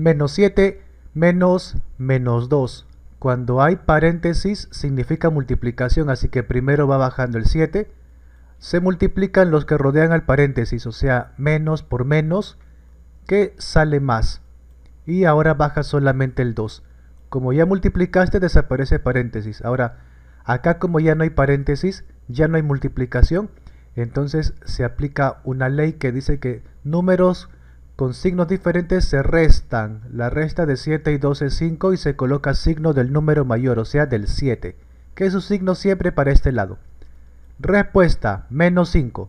menos 7, menos menos 2. Cuando hay paréntesis significa multiplicación, así que primero va bajando el 7. Se multiplican los que rodean al paréntesis, o sea, menos por menos, que sale más. Y ahora baja solamente el 2. Como ya multiplicaste, desaparece paréntesis. Ahora, acá como ya no hay paréntesis, ya no hay multiplicación, entonces se aplica una ley que dice que números con signos diferentes se restan. La resta de 7 y 12 es 5 y se coloca signo del número mayor, o sea del 7, que es su signo siempre para este lado. Respuesta, menos 5.